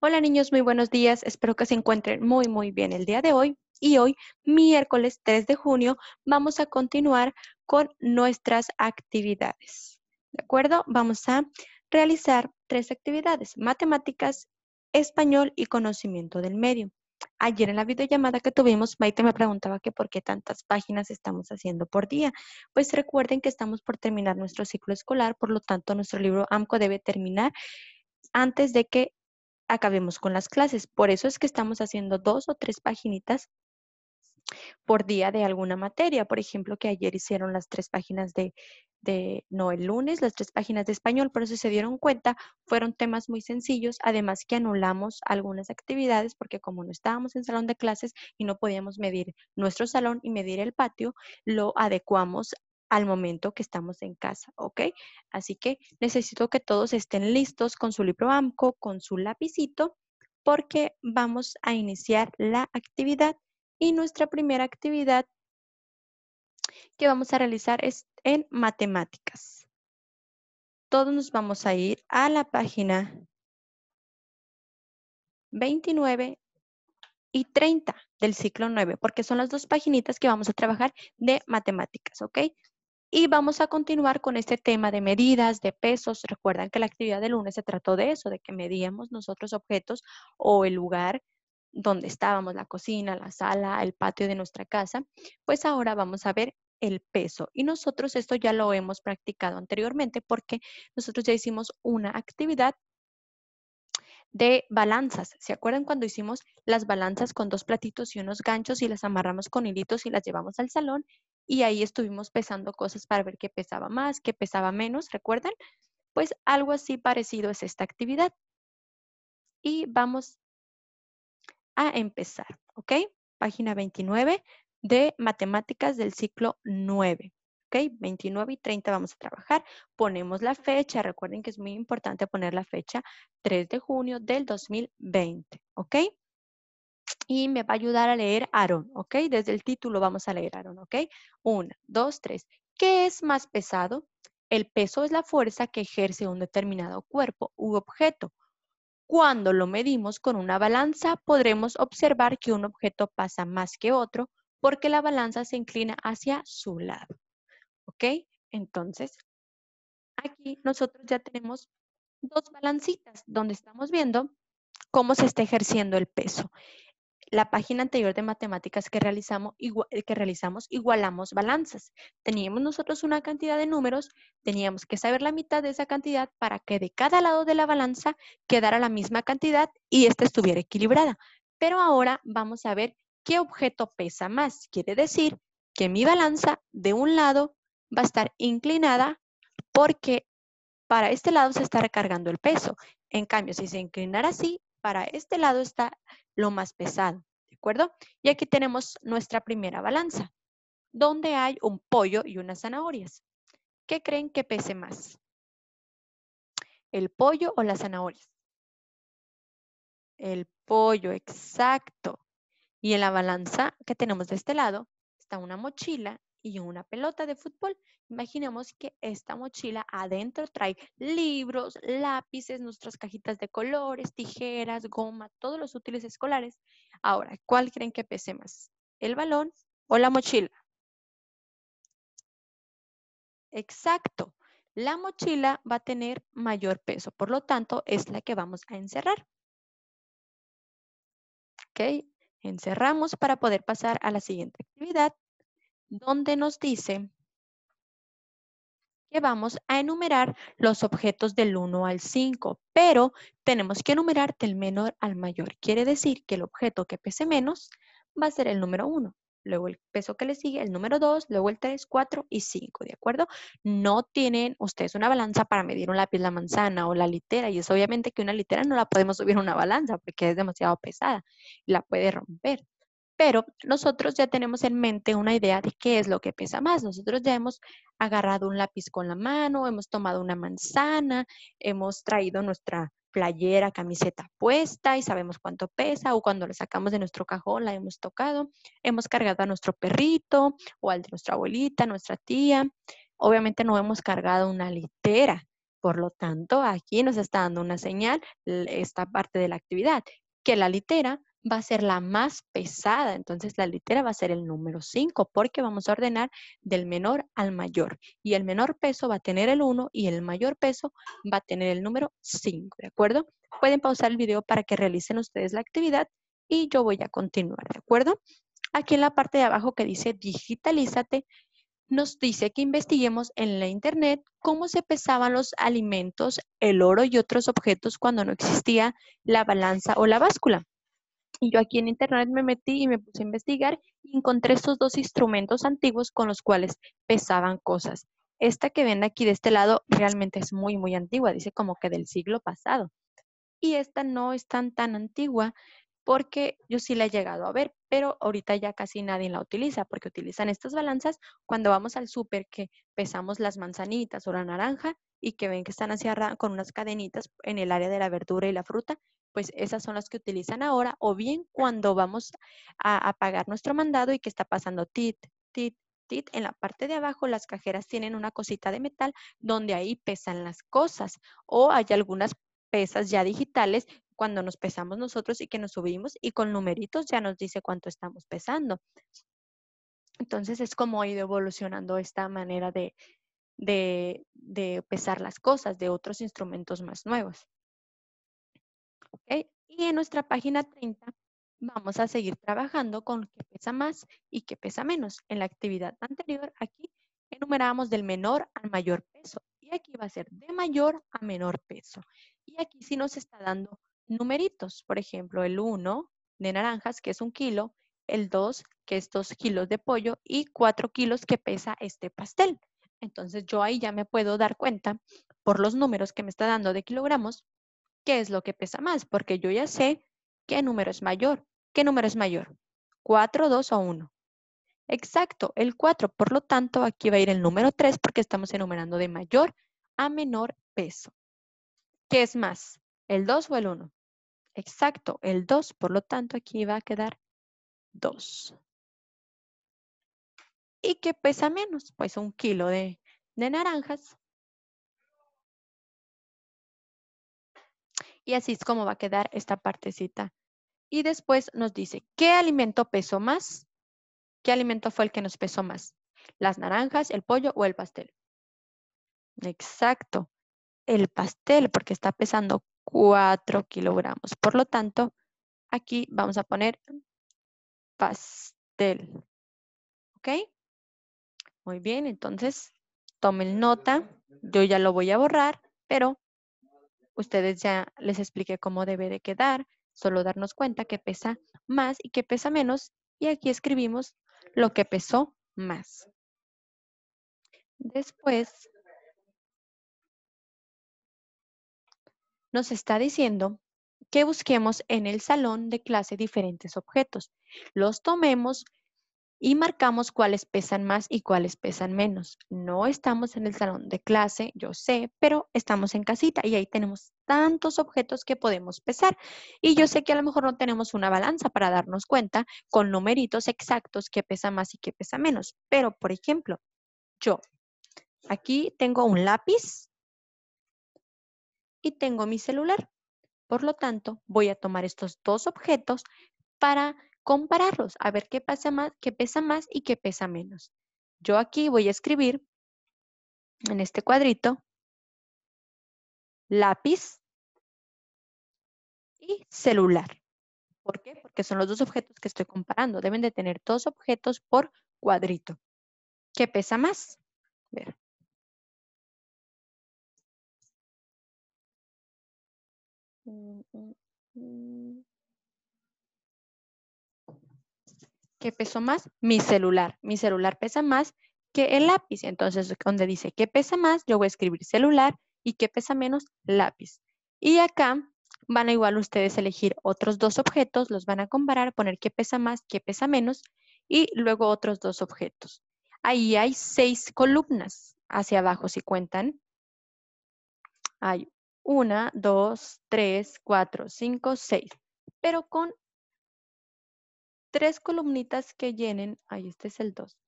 Hola niños, muy buenos días. Espero que se encuentren muy muy bien el día de hoy. Y hoy, miércoles 3 de junio, vamos a continuar con nuestras actividades. ¿De acuerdo? Vamos a realizar tres actividades, matemáticas, español y conocimiento del medio. Ayer en la videollamada que tuvimos, Maite me preguntaba que por qué tantas páginas estamos haciendo por día. Pues recuerden que estamos por terminar nuestro ciclo escolar, por lo tanto nuestro libro AMCO debe terminar antes de que acabemos con las clases. Por eso es que estamos haciendo dos o tres paginitas por día de alguna materia. Por ejemplo, que ayer hicieron las tres páginas de, de, no el lunes, las tres páginas de español, pero si se dieron cuenta, fueron temas muy sencillos, además que anulamos algunas actividades porque como no estábamos en salón de clases y no podíamos medir nuestro salón y medir el patio, lo adecuamos al momento que estamos en casa, ¿ok? Así que necesito que todos estén listos con su libro banco, con su lapicito, porque vamos a iniciar la actividad y nuestra primera actividad que vamos a realizar es en matemáticas. Todos nos vamos a ir a la página 29 y 30 del ciclo 9, porque son las dos paginitas que vamos a trabajar de matemáticas, ¿ok? Y vamos a continuar con este tema de medidas, de pesos. Recuerdan que la actividad del lunes se trató de eso, de que medíamos nosotros objetos o el lugar donde estábamos, la cocina, la sala, el patio de nuestra casa. Pues ahora vamos a ver el peso. Y nosotros esto ya lo hemos practicado anteriormente porque nosotros ya hicimos una actividad de balanzas. ¿Se acuerdan cuando hicimos las balanzas con dos platitos y unos ganchos y las amarramos con hilitos y las llevamos al salón y ahí estuvimos pesando cosas para ver qué pesaba más, qué pesaba menos, ¿recuerdan? Pues algo así parecido es esta actividad. Y vamos a empezar, ¿ok? Página 29 de matemáticas del ciclo 9. ¿Ok? 29 y 30 vamos a trabajar. Ponemos la fecha. Recuerden que es muy importante poner la fecha 3 de junio del 2020. ¿Ok? y me va a ayudar a leer Aaron, ¿ok? Desde el título vamos a leer Aaron, ¿ok? Una, dos, tres. ¿Qué es más pesado? El peso es la fuerza que ejerce un determinado cuerpo u objeto. Cuando lo medimos con una balanza, podremos observar que un objeto pasa más que otro porque la balanza se inclina hacia su lado. ¿Ok? Entonces, aquí nosotros ya tenemos dos balancitas donde estamos viendo cómo se está ejerciendo el peso la página anterior de matemáticas que realizamos, igual, eh, que realizamos igualamos balanzas. Teníamos nosotros una cantidad de números, teníamos que saber la mitad de esa cantidad para que de cada lado de la balanza quedara la misma cantidad y ésta estuviera equilibrada. Pero ahora vamos a ver qué objeto pesa más. Quiere decir que mi balanza de un lado va a estar inclinada porque para este lado se está recargando el peso. En cambio, si se inclinara así, para este lado está lo más pesado, ¿de acuerdo? Y aquí tenemos nuestra primera balanza, donde hay un pollo y unas zanahorias. ¿Qué creen que pese más? ¿El pollo o las zanahorias? El pollo, exacto. Y en la balanza que tenemos de este lado está una mochila y una pelota de fútbol. Imaginemos que esta mochila adentro trae libros, lápices, nuestras cajitas de colores, tijeras, goma, todos los útiles escolares. Ahora, ¿cuál creen que pese más? ¿El balón o la mochila? Exacto. La mochila va a tener mayor peso, por lo tanto, es la que vamos a encerrar. ¿Ok? Encerramos para poder pasar a la siguiente actividad donde nos dice que vamos a enumerar los objetos del 1 al 5, pero tenemos que enumerar del menor al mayor. Quiere decir que el objeto que pese menos va a ser el número 1, luego el peso que le sigue, el número 2, luego el 3, 4 y 5, ¿de acuerdo? No tienen ustedes una balanza para medir un lápiz, la manzana o la litera, y es obviamente que una litera no la podemos subir a una balanza porque es demasiado pesada y la puede romper pero nosotros ya tenemos en mente una idea de qué es lo que pesa más. Nosotros ya hemos agarrado un lápiz con la mano, hemos tomado una manzana, hemos traído nuestra playera, camiseta puesta y sabemos cuánto pesa o cuando la sacamos de nuestro cajón la hemos tocado, hemos cargado a nuestro perrito o al de nuestra abuelita, nuestra tía. Obviamente no hemos cargado una litera, por lo tanto aquí nos está dando una señal esta parte de la actividad, que la litera va a ser la más pesada, entonces la litera va a ser el número 5 porque vamos a ordenar del menor al mayor y el menor peso va a tener el 1 y el mayor peso va a tener el número 5, ¿de acuerdo? Pueden pausar el video para que realicen ustedes la actividad y yo voy a continuar, ¿de acuerdo? Aquí en la parte de abajo que dice digitalízate, nos dice que investiguemos en la internet cómo se pesaban los alimentos, el oro y otros objetos cuando no existía la balanza o la báscula. Y yo aquí en internet me metí y me puse a investigar y encontré estos dos instrumentos antiguos con los cuales pesaban cosas. Esta que ven aquí de este lado realmente es muy, muy antigua, dice como que del siglo pasado. Y esta no es tan, tan antigua porque yo sí la he llegado a ver, pero ahorita ya casi nadie la utiliza porque utilizan estas balanzas cuando vamos al súper que pesamos las manzanitas o la naranja y que ven que están hacia con unas cadenitas en el área de la verdura y la fruta, pues esas son las que utilizan ahora, o bien cuando vamos a, pagar nuestro mandado y que está pasando tit, tit, tit, en la parte de abajo las cajeras tienen una cosita de metal donde ahí pesan las cosas, o hay algunas pesas ya digitales cuando nos pesamos nosotros y que nos subimos y con numeritos ya nos dice cuánto estamos pesando. Entonces es como ha ido evolucionando esta manera de pesar las cosas de otros instrumentos más nuevos. Y en nuestra página 30 vamos a seguir trabajando con qué pesa más y qué pesa menos. En la actividad anterior, aquí enumerábamos del menor al mayor peso. Y aquí va a ser de mayor a menor peso. Y aquí sí nos está dando numeritos. Por ejemplo, el 1 de naranjas, que es un kilo, el 2, que es 2 kilos de pollo, y 4 kilos que pesa este pastel. Entonces yo ahí ya me puedo dar cuenta por los números que me está dando de kilogramos qué es lo que pesa más, porque yo ya sé qué número es mayor. ¿Qué número es mayor? 4, 2 o 1. Exacto, el 4. Por lo tanto, aquí va a ir el número 3 porque estamos enumerando de mayor a menor peso. ¿Qué es más? ¿El 2 o el 1? Exacto, el 2. Por lo tanto, aquí va a quedar 2. ¿Y qué pesa menos? Pues un kilo de, naranjas Y así es como va a quedar esta partecita. Y después nos dice, ¿qué alimento pesó más? ¿Qué alimento fue el que nos pesó más? ¿Las naranjas, el pollo o el pastel? Exacto, el pastel, porque está pesando 4 kilogramos. Por lo tanto, aquí vamos a poner pastel. ¿Ok? Muy bien, entonces tomen nota. Yo ya lo voy a borrar, pero Ustedes ya les expliqué cómo debe de quedar, solo darnos cuenta que pesa más y que pesa menos y aquí escribimos lo que pesó más. Después nos está diciendo que busquemos en el salón de clase diferentes objetos, los tomemos y marcamos cuáles pesan más y cuáles pesan menos. No estamos en el salón de clase, yo sé, pero estamos en casita y ahí tenemos tantos objetos que podemos pesar. Y yo sé que a lo mejor no tenemos una balanza para darnos cuenta con numeritos exactos qué pesa más y qué pesa menos. Pero, por ejemplo, yo aquí tengo un lápiz y tengo mi celular. Por lo tanto, voy a tomar estos dos objetos para compararlos, a ver qué pasa más, qué pesa más y qué pesa menos. Yo aquí voy a escribir en este cuadrito lápiz y celular. ¿Por qué? Porque son los dos objetos que estoy comparando. Deben de tener dos objetos por cuadrito. ¿Qué pesa más? Ver. Mm, mm, mm. ¿Qué pesó más? Mi celular. Mi celular pesa más que el lápiz. Entonces, donde dice qué pesa más, yo voy a escribir celular y qué pesa menos, lápiz. Y acá van a igual ustedes elegir otros dos objetos, los van a comparar, poner qué pesa más, qué pesa menos y luego otros dos objetos. Ahí hay seis columnas hacia abajo si cuentan. Hay una, dos, tres, cuatro, cinco, seis. Pero con tres columnitas que llenen, ahí este es el 2.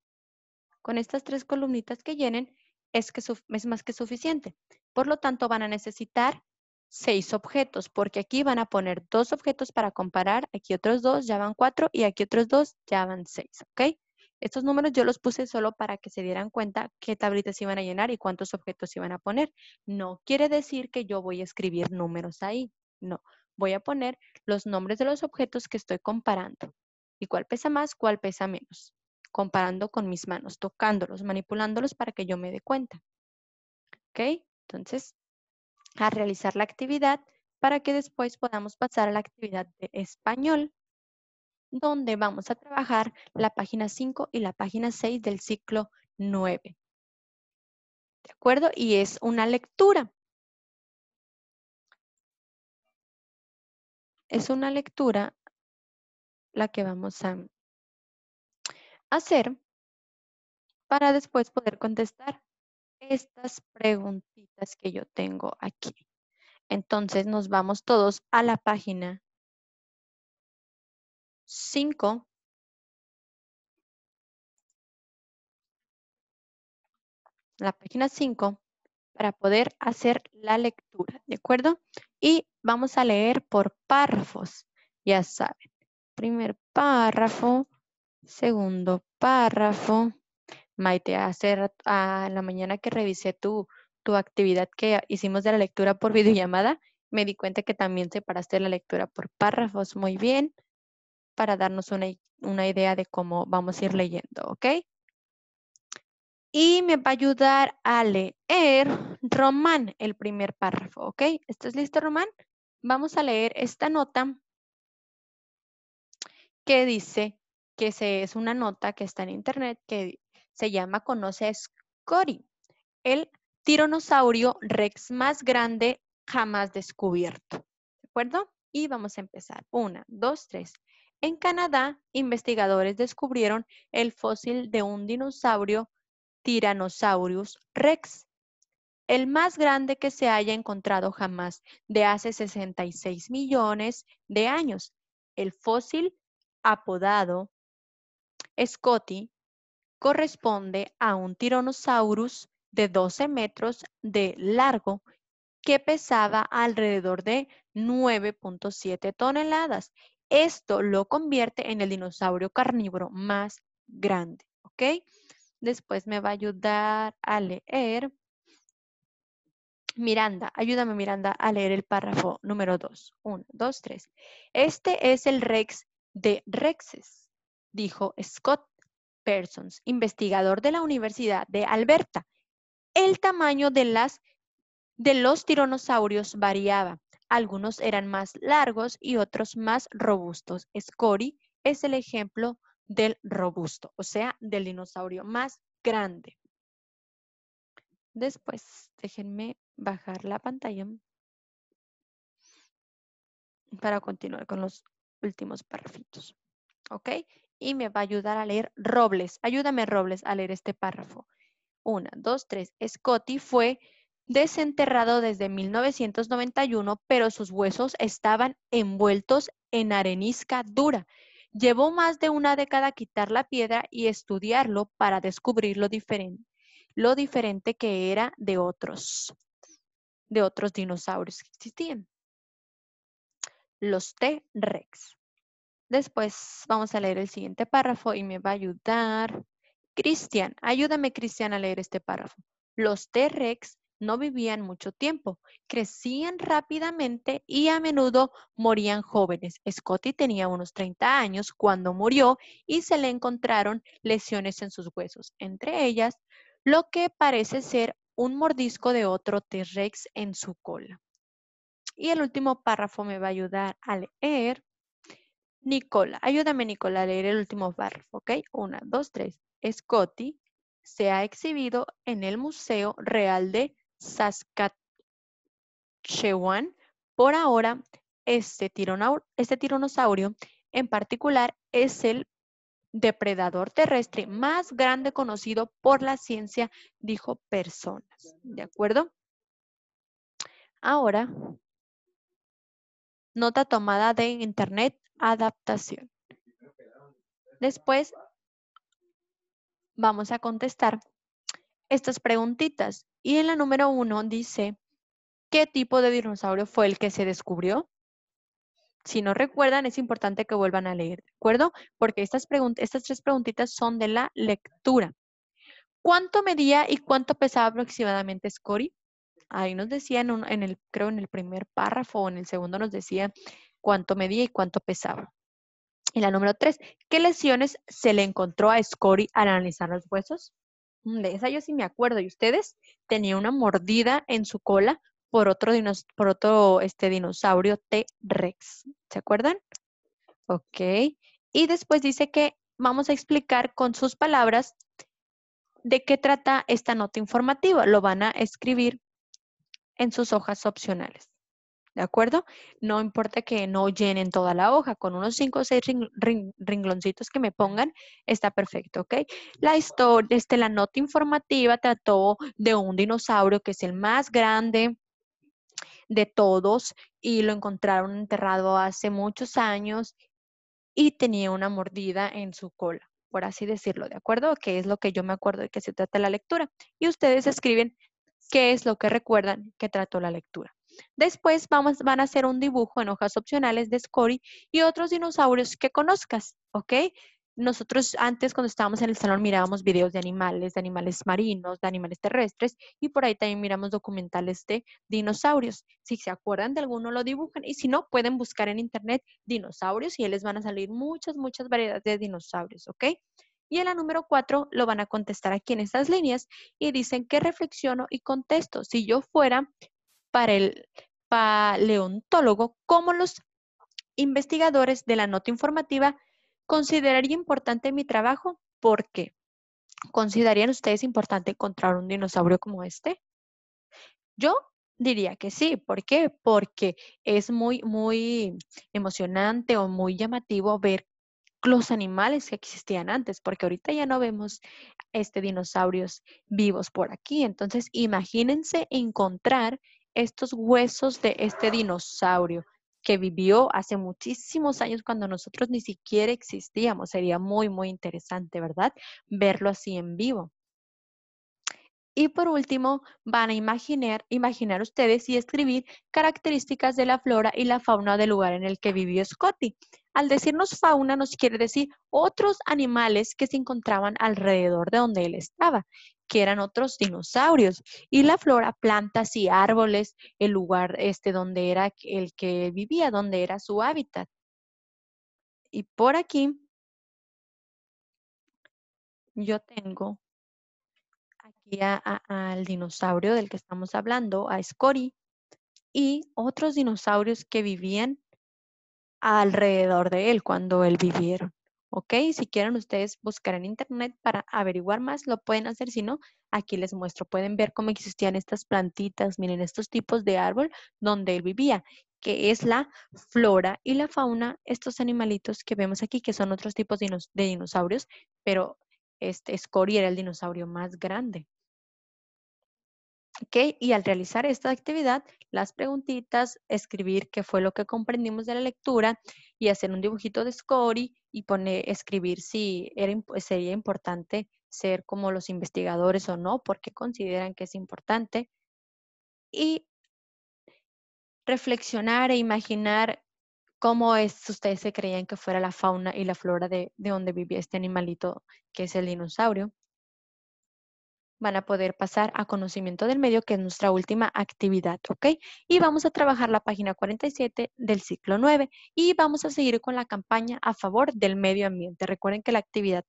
Con estas tres columnitas que llenen es, que es más que suficiente. Por lo tanto, van a necesitar seis objetos, porque aquí van a poner dos objetos para comparar, aquí otros dos, ya van cuatro, y aquí otros dos, ya van seis, ¿ok? Estos números yo los puse solo para que se dieran cuenta qué tablitas iban a llenar y cuántos objetos iban a poner. No quiere decir que yo voy a escribir números ahí, no. Voy a poner los nombres de los objetos que estoy comparando, y cuál pesa más, cuál pesa menos, comparando con mis manos, tocándolos, manipulándolos para que yo me dé cuenta. ¿Ok? Entonces, a realizar la actividad para que después podamos pasar a la actividad de español, donde vamos a trabajar la página 5 y la página 6 del ciclo 9. ¿De acuerdo? Y es una lectura. Es una lectura la que vamos a hacer para después poder contestar estas preguntitas que yo tengo aquí. Entonces nos vamos todos a la página 5. La página 5 para poder hacer la lectura, ¿de acuerdo? Y vamos a leer por párrafos, ya saben primer párrafo, segundo párrafo. Maite, hace a la mañana que revisé tu, tu actividad que hicimos de la lectura por videollamada, me di cuenta que también separaste la lectura por párrafos muy bien para darnos una, una idea de cómo vamos a ir leyendo, ¿ok? Y me va a ayudar a leer Román el primer párrafo, ¿ok? ¿Estás listo, Román? Vamos a leer esta nota que dice que se, es una nota que está en internet que se llama Conoce a Scotty, el tiranosaurio rex más grande jamás descubierto. ¿De acuerdo? Y vamos a empezar. Una, dos, tres. En Canadá, investigadores descubrieron el fósil de un dinosaurio, Tyrannosaurus rex, el más grande que se haya encontrado jamás, de hace 66 millones de años. El fósil apodado Scotty, corresponde a un Tyrannosaurus de 12 metros de largo que pesaba alrededor de 9.7 toneladas. Esto lo convierte en el dinosaurio carnívoro más grande, ¿ok? Después me va a ayudar a leer. Miranda, ayúdame Miranda a leer el párrafo número 2. 1, 2, 3. Este es el Rex de Rexes, dijo Scott Persons, investigador de la Universidad de Alberta. El tamaño de, las, de los tiranosaurios variaba. Algunos eran más largos y otros más robustos. Scori es el ejemplo del robusto, o sea, del dinosaurio más grande. Después, déjenme bajar la pantalla para continuar con los últimos párrafitos. ¿Ok? Y me va a ayudar a leer Robles. Ayúdame, Robles, a leer este párrafo. Una, dos, tres. Scotty fue desenterrado desde 1991, pero sus huesos estaban envueltos en arenisca dura. Llevó más de una década quitar la piedra y estudiarlo para descubrir lo diferente, lo diferente que era de otros, de otros dinosaurios que existían los T-Rex. Después vamos a leer el siguiente párrafo y me va a ayudar. Cristian, ayúdame Cristian a leer este párrafo. Los T-Rex no vivían mucho tiempo, crecían rápidamente y a menudo morían jóvenes. Scotty tenía unos 30 años cuando murió y se le encontraron lesiones en sus huesos, entre ellas lo que parece ser un mordisco de otro T-Rex en su cola. Y el último párrafo me va a ayudar a leer. Nicola, ayúdame Nicola a leer el último párrafo, ¿ok? Una, dos, tres. Scotty se ha exhibido en el Museo Real de Saskatchewan. Por ahora, este, este tiranosaurio en particular es el depredador terrestre más grande conocido por la ciencia, dijo personas. ¿De acuerdo? Ahora Nota tomada de Internet, adaptación. Después vamos a contestar estas preguntitas. Y en la número uno dice, ¿qué tipo de dinosaurio fue el que se descubrió? Si no recuerdan, es importante que vuelvan a leer, ¿de acuerdo? Porque estas, estas tres preguntitas son de la lectura. ¿Cuánto medía y cuánto pesaba aproximadamente Scori? ahí nos decían, en, el, creo en el primer párrafo o en el segundo nos decían cuánto medía y cuánto pesaba. Y la número tres, ¿qué lesiones se le encontró a Scori al analizar los huesos? Mm, de esa yo sí me acuerdo. ¿Y ustedes? Tenía una mordida en su cola por otro, este, dinosaurio T-Rex. ¿Se acuerdan? Ok. Y después dice que vamos a explicar con sus palabras de qué trata esta nota informativa. Lo van a escribir en sus hojas opcionales. ¿De acuerdo? No importa que no llenen toda la hoja, con unos 5 o 6 ringloncitos que me pongan, está perfecto, ¿ok? La historia, este, la nota informativa trató de un dinosaurio que es el más grande de todos y lo encontraron enterrado hace muchos años y tenía una mordida en su cola, por así decirlo, ¿de acuerdo? Que es lo que yo me acuerdo de que se trata la lectura. Y ustedes escriben qué es lo que recuerdan que trató la lectura. Después vamos, van a hacer un dibujo en hojas opcionales de Scori y otros dinosaurios que conozcas, ¿ok? Nosotros antes cuando estábamos en el salón mirábamos videos de animales, de animales marinos, de animales terrestres y por ahí también miramos documentales de dinosaurios. Si se acuerdan de alguno lo dibujan y si no pueden buscar en internet dinosaurios y les van a salir muchas, muchas variedades de dinosaurios, ¿ok? Y en la número cuatro lo van a contestar aquí en estas líneas y dicen que reflexiono y contesto. Si yo fuera para el paleontólogo, ¿cómo los investigadores de la nota informativa consideraría importante mi trabajo? ¿Por qué? ¿Considerarían ustedes importante encontrar un dinosaurio como este? Yo diría que sí. ¿Por qué? Porque es muy, muy emocionante o muy llamativo ver los animales que existían antes, porque ahorita ya no vemos este dinosaurios vivos por aquí. Entonces, imagínense encontrar estos huesos de este dinosaurio que vivió hace muchísimos años cuando nosotros ni siquiera existíamos. Sería muy, muy interesante, ¿verdad? Verlo así en vivo. Y por último, van a imaginar, imaginar ustedes y escribir características de la flora y la fauna del lugar en el que vivió Scotty. Al decirnos fauna nos quiere decir otros animales que se encontraban alrededor de donde él estaba, que eran otros dinosaurios. Y la flora, plantas y árboles, el lugar este donde era el que vivía, donde era su hábitat. Y por aquí yo tengo al dinosaurio del que estamos hablando, a Scori, y otros dinosaurios que vivían alrededor de él cuando él vivieron. ¿Ok? Si quieren ustedes buscar en internet para averiguar más, lo pueden hacer. Si no, aquí les muestro. Pueden ver cómo existían estas plantitas, miren, estos tipos de árbol donde él vivía, que es la flora y la fauna, estos animalitos que vemos aquí, que son otros tipos de dinosaurios, pero este Scory era el dinosaurio más grande. Y al realizar esta actividad, las preguntitas, escribir qué fue lo que comprendimos de la lectura y hacer un dibujito de Scori y poner, escribir si sería importante ser como los investigadores o no, porque consideran que es importante. Y reflexionar e imaginar cómo es, ustedes se creían que fuera la fauna y la flora de donde vivía este animalito que es el dinosaurio van a poder pasar a conocimiento del medio, que es nuestra última actividad, ¿ok? Y vamos a trabajar la página 47 del ciclo 9 y vamos a seguir con la campaña a favor del medio ambiente. Recuerden que la actividad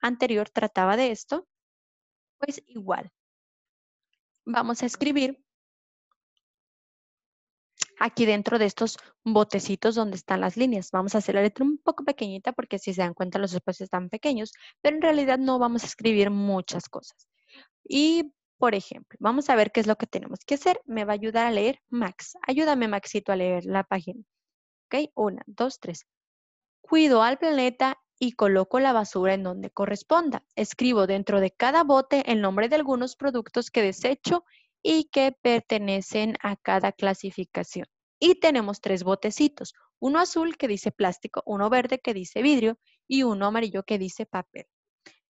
anterior trataba de esto, pues igual. Vamos a escribir aquí dentro de estos botecitos donde están las líneas. Vamos a hacer la letra un poco pequeñita porque si se dan cuenta los espacios están pequeños, pero en realidad no vamos a escribir muchas cosas. Y, por ejemplo, vamos a ver qué es lo que tenemos que hacer. Me va a ayudar a leer Max. Ayúdame, Maxito, a leer la página. ¿Ok? Una, dos, tres. Cuido al planeta y coloco la basura en donde corresponda. Escribo dentro de cada bote el nombre de algunos productos que desecho y que pertenecen a cada clasificación. Y tenemos tres botecitos, uno azul que dice plástico, uno verde que dice vidrio y uno amarillo que dice papel.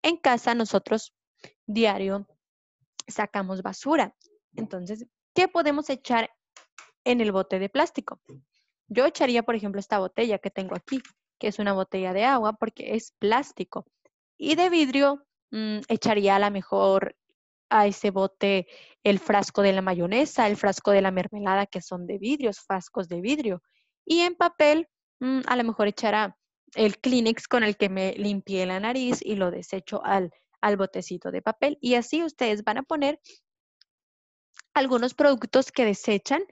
En casa nosotros diario sacamos basura. Entonces, ¿qué podemos echar en el bote de plástico? Yo echaría, por ejemplo, esta botella que tengo aquí, que es una botella de agua porque es plástico. Y de vidrio mm, echaría a lo mejor a ese bote el frasco de la mayonesa, el frasco de la mermelada, que son de vidrios, frascos de vidrio. Y en papel, mm, a lo mejor echará el Kleenex con el que me limpié la nariz y lo desecho al, al botecito de papel. Y así ustedes van a poner algunos productos que desechan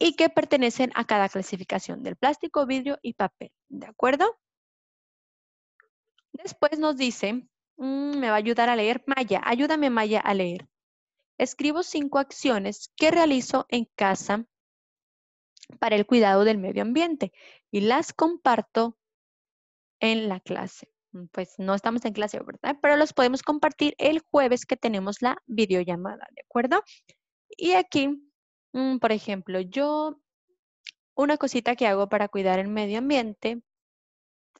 y que pertenecen a cada clasificación del plástico, vidrio y papel. ¿De acuerdo? Después nos dice, mm, me va a ayudar a leer Maya. Ayúdame Maya a leer. Escribo cinco acciones que realizo en casa para el cuidado del medio ambiente y las comparto en la clase. Mm, pues no estamos en clase, ¿verdad? Pero los podemos compartir el jueves que tenemos la videollamada, ¿de acuerdo? Y aquí, mm, por ejemplo, yo, una cosita que hago para cuidar el medio ambiente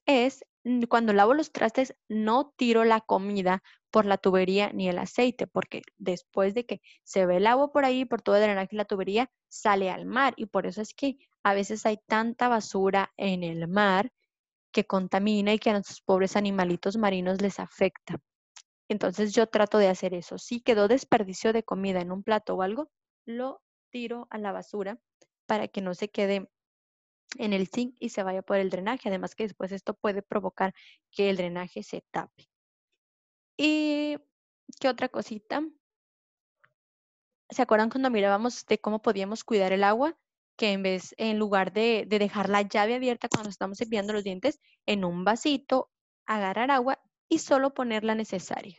es mm, cuando lavo los trastes, no tiro la comida por la tubería ni el aceite, porque después de que se ve el agua por ahí, por todo el drenaje de la tubería, sale al mar. Y por eso es que a veces hay tanta basura en el mar que contamina y que a nuestros pobres animalitos marinos les afecta. Entonces yo trato de hacer eso. Si quedó desperdicio de comida en un plato o algo, lo tiro a la basura para que no se quede en el zinc y se vaya por el drenaje. Además que después esto puede provocar que el drenaje se tape. ¿Y qué otra cosita? ¿Se acuerdan cuando mirábamos de cómo podíamos cuidar el agua? que en vez, en lugar de, dejar la llave abierta cuando estamos cepillando los dientes, en un vasito agarrar agua y solo poner la necesaria.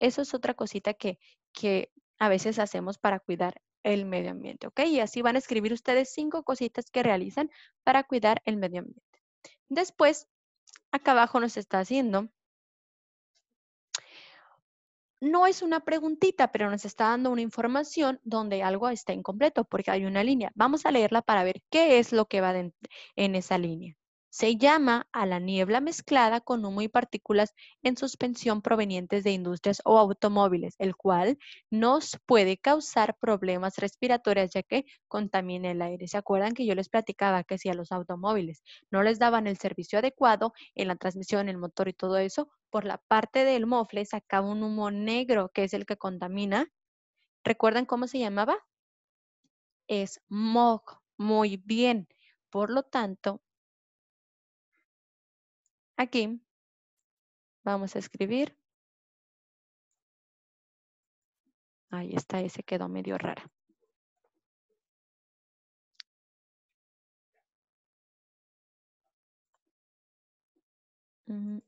Eso es otra cosita que, que a veces hacemos para cuidar el medio ambiente, ¿ok? Y así van a escribir ustedes cinco cositas que realizan para cuidar el medio ambiente. Después, acá abajo nos está haciendo no es una preguntita, pero nos está dando una información donde algo está incompleto porque hay una línea. Vamos a leerla para ver qué es lo que va en esa línea. Se llama a la niebla mezclada con humo y partículas en suspensión provenientes de industrias o automóviles, el cual nos puede causar problemas respiratorios ya que contamina el aire. ¿Se acuerdan que yo les platicaba que si a los automóviles no les daban el servicio adecuado en la transmisión, el motor y todo eso, por la parte del mofle sacaba un humo negro, que es el que contamina. ¿Recuerdan cómo se llamaba? Es smog. Muy bien. Por lo tanto, aquí vamos a escribir. Ahí está, ese quedó medio rara. Mm.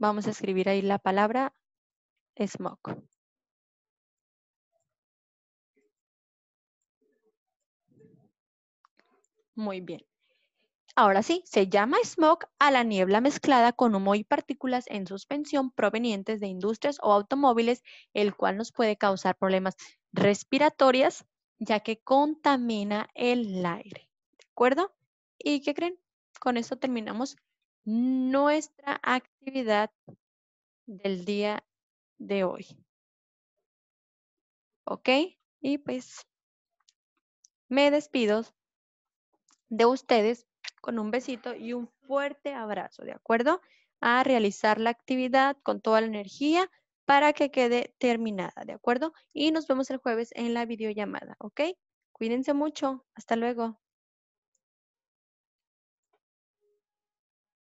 Vamos a escribir ahí la palabra smoke. Muy bien. Ahora sí, se llama smog a la niebla mezclada con humo y partículas en suspensión provenientes de industrias o automóviles, el cual nos puede causar problemas respiratorias, ya que contamina el aire. ¿De acuerdo? ¿Y qué creen? Con esto terminamos nuestra actividad del día de hoy. ¿Ok? Y pues me despido de ustedes con un besito y un fuerte abrazo, ¿de acuerdo? A realizar la actividad con toda la energía para que quede terminada, ¿de acuerdo? Y nos vemos el jueves en la videollamada, ¿ok? Cuídense mucho. Hasta luego.